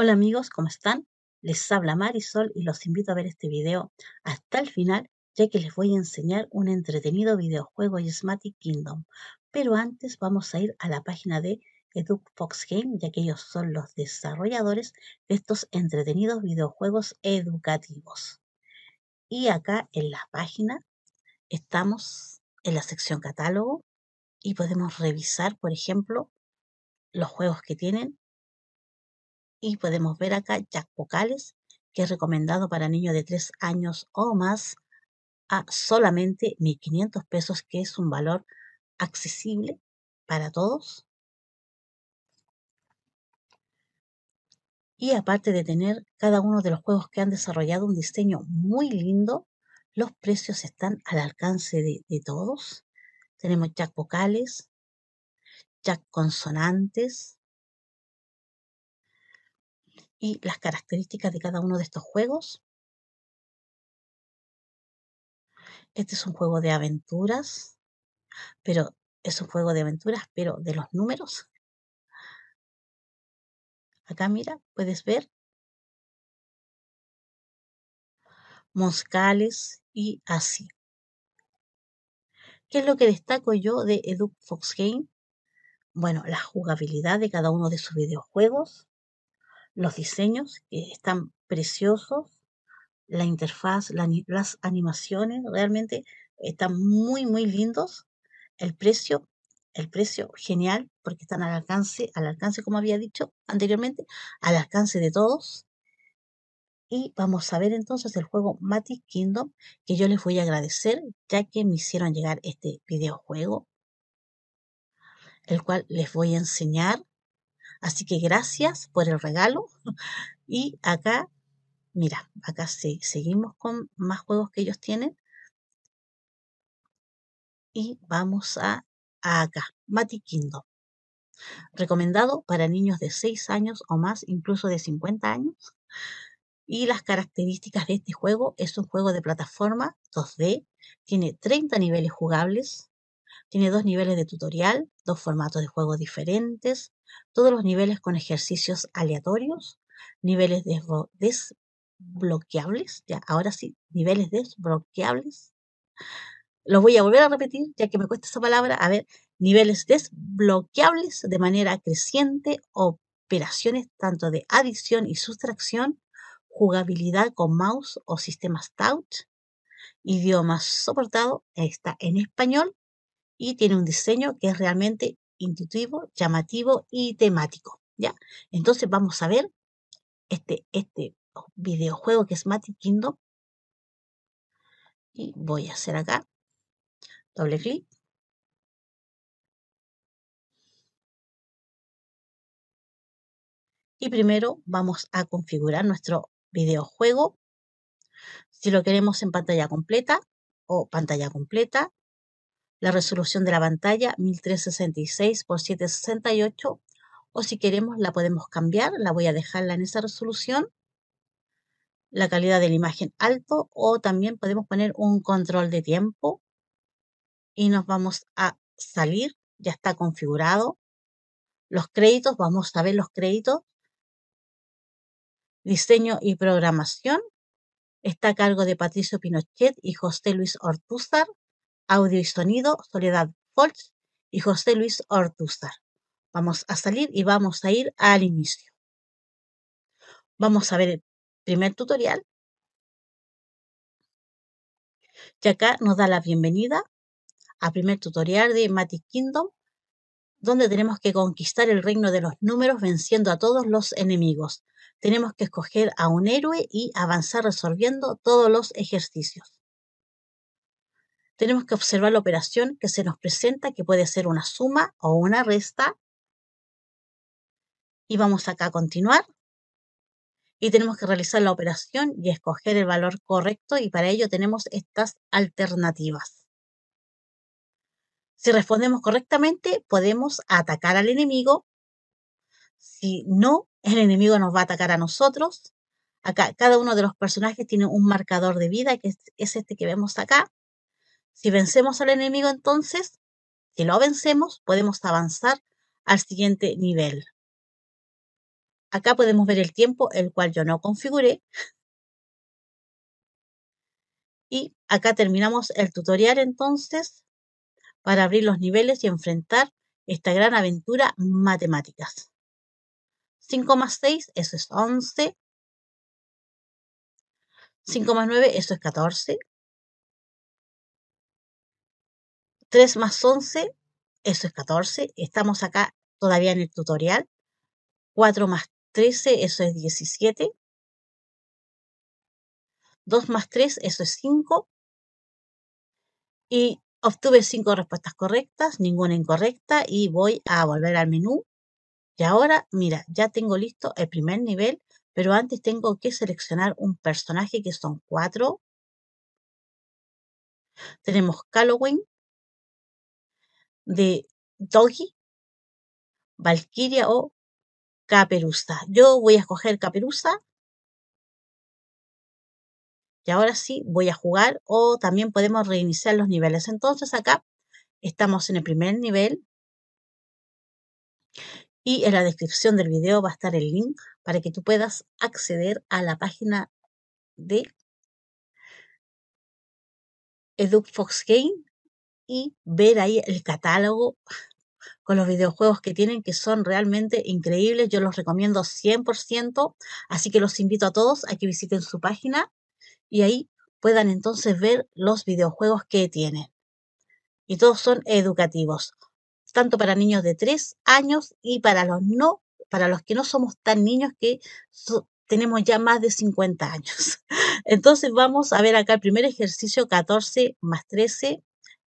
Hola amigos, ¿cómo están? Les habla Marisol y los invito a ver este video hasta el final, ya que les voy a enseñar un entretenido videojuego Smatic Kingdom. Pero antes vamos a ir a la página de Fox Game, ya que ellos son los desarrolladores de estos entretenidos videojuegos educativos. Y acá en la página estamos en la sección catálogo y podemos revisar, por ejemplo, los juegos que tienen y podemos ver acá Jack Vocales, que es recomendado para niños de 3 años o más a solamente 1.500 pesos, que es un valor accesible para todos. Y aparte de tener cada uno de los juegos que han desarrollado un diseño muy lindo, los precios están al alcance de, de todos. Tenemos jack vocales, jack consonantes, y las características de cada uno de estos juegos. Este es un juego de aventuras, pero es un juego de aventuras, pero de los números. Acá mira, puedes ver Moscales y así. ¿Qué es lo que destaco yo de Edu Fox Game? Bueno, la jugabilidad de cada uno de sus videojuegos, los diseños que están preciosos, la interfaz, las animaciones, realmente están muy, muy lindos. El precio, el precio genial, porque están al alcance, al alcance, como había dicho anteriormente, al alcance de todos. Y vamos a ver entonces el juego Matic Kingdom, que yo les voy a agradecer, ya que me hicieron llegar este videojuego, el cual les voy a enseñar Así que gracias por el regalo. Y acá, mira, acá sí, seguimos con más juegos que ellos tienen. Y vamos a, acá, Mati Recomendado para niños de 6 años o más, incluso de 50 años. Y las características de este juego es un juego de plataforma 2D, tiene 30 niveles jugables, tiene dos niveles de tutorial, dos formatos de juego diferentes, todos los niveles con ejercicios aleatorios, niveles desbloqueables, ya ahora sí, niveles desbloqueables. Los voy a volver a repetir, ya que me cuesta esa palabra. A ver, niveles desbloqueables de manera creciente, operaciones tanto de adición y sustracción, jugabilidad con mouse o sistemas touch, idiomas soportado, está en español y tiene un diseño que es realmente intuitivo, llamativo y temático. ¿ya? Entonces vamos a ver este, este videojuego que es Matic Kingdom. Y voy a hacer acá, doble clic. Y primero vamos a configurar nuestro videojuego. Si lo queremos en pantalla completa o pantalla completa, la resolución de la pantalla 1366 x 768 o si queremos la podemos cambiar, la voy a dejarla en esa resolución, la calidad de la imagen alto o también podemos poner un control de tiempo y nos vamos a salir, ya está configurado. Los créditos, vamos a ver los créditos. Diseño y programación está a cargo de Patricio Pinochet y José Luis Ortúzar. Audio y sonido, Soledad Folch y José Luis Ortúzar. Vamos a salir y vamos a ir al inicio. Vamos a ver el primer tutorial. Y acá nos da la bienvenida al primer tutorial de Matic Kingdom, donde tenemos que conquistar el reino de los números venciendo a todos los enemigos. Tenemos que escoger a un héroe y avanzar resolviendo todos los ejercicios tenemos que observar la operación que se nos presenta, que puede ser una suma o una resta. Y vamos acá a continuar. Y tenemos que realizar la operación y escoger el valor correcto y para ello tenemos estas alternativas. Si respondemos correctamente, podemos atacar al enemigo. Si no, el enemigo nos va a atacar a nosotros. Acá cada uno de los personajes tiene un marcador de vida, que es este que vemos acá si vencemos al enemigo, entonces, si lo vencemos, podemos avanzar al siguiente nivel. Acá podemos ver el tiempo, el cual yo no configuré. Y acá terminamos el tutorial entonces para abrir los niveles y enfrentar esta gran aventura matemáticas. 5 más 6, eso es 11. 5 más 9, eso es 14. 3 más 11, eso es 14. Estamos acá todavía en el tutorial. 4 más 13, eso es 17. 2 más 3, eso es 5. Y obtuve 5 respuestas correctas, ninguna incorrecta. Y voy a volver al menú. Y ahora, mira, ya tengo listo el primer nivel. Pero antes tengo que seleccionar un personaje que son 4. Tenemos Calloway, de Doggy, Valkyria o Caperuza. Yo voy a escoger Caperuza. Y ahora sí, voy a jugar o también podemos reiniciar los niveles. Entonces acá estamos en el primer nivel. Y en la descripción del video va a estar el link para que tú puedas acceder a la página de Edu Fox Game y ver ahí el catálogo con los videojuegos que tienen, que son realmente increíbles. Yo los recomiendo 100%, así que los invito a todos a que visiten su página y ahí puedan entonces ver los videojuegos que tienen. Y todos son educativos, tanto para niños de 3 años y para los no, para los que no somos tan niños que tenemos ya más de 50 años. Entonces vamos a ver acá el primer ejercicio 14 más 13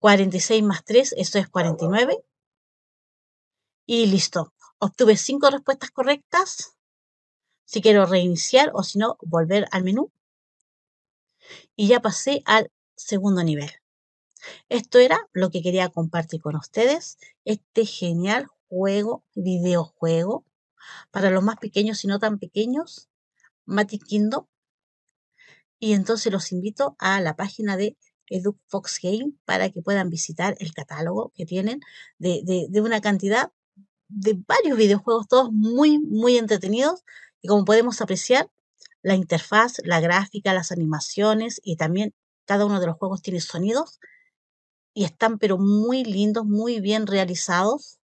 46 más 3, eso es 49. Y listo. Obtuve 5 respuestas correctas. Si quiero reiniciar o si no, volver al menú. Y ya pasé al segundo nivel. Esto era lo que quería compartir con ustedes. Este genial juego, videojuego, para los más pequeños y no tan pequeños, Matic Y entonces los invito a la página de Edu Fox Game para que puedan visitar el catálogo que tienen de, de una cantidad de varios videojuegos, todos muy, muy entretenidos. Y como podemos apreciar, la interfaz, la gráfica, las animaciones y también cada uno de los juegos tiene sonidos y están pero muy lindos, muy bien realizados.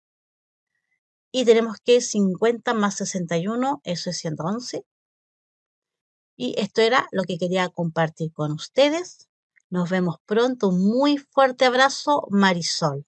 Y tenemos que 50 más 61, eso es 111. Y esto era lo que quería compartir con ustedes. Nos vemos pronto. Un muy fuerte abrazo, Marisol.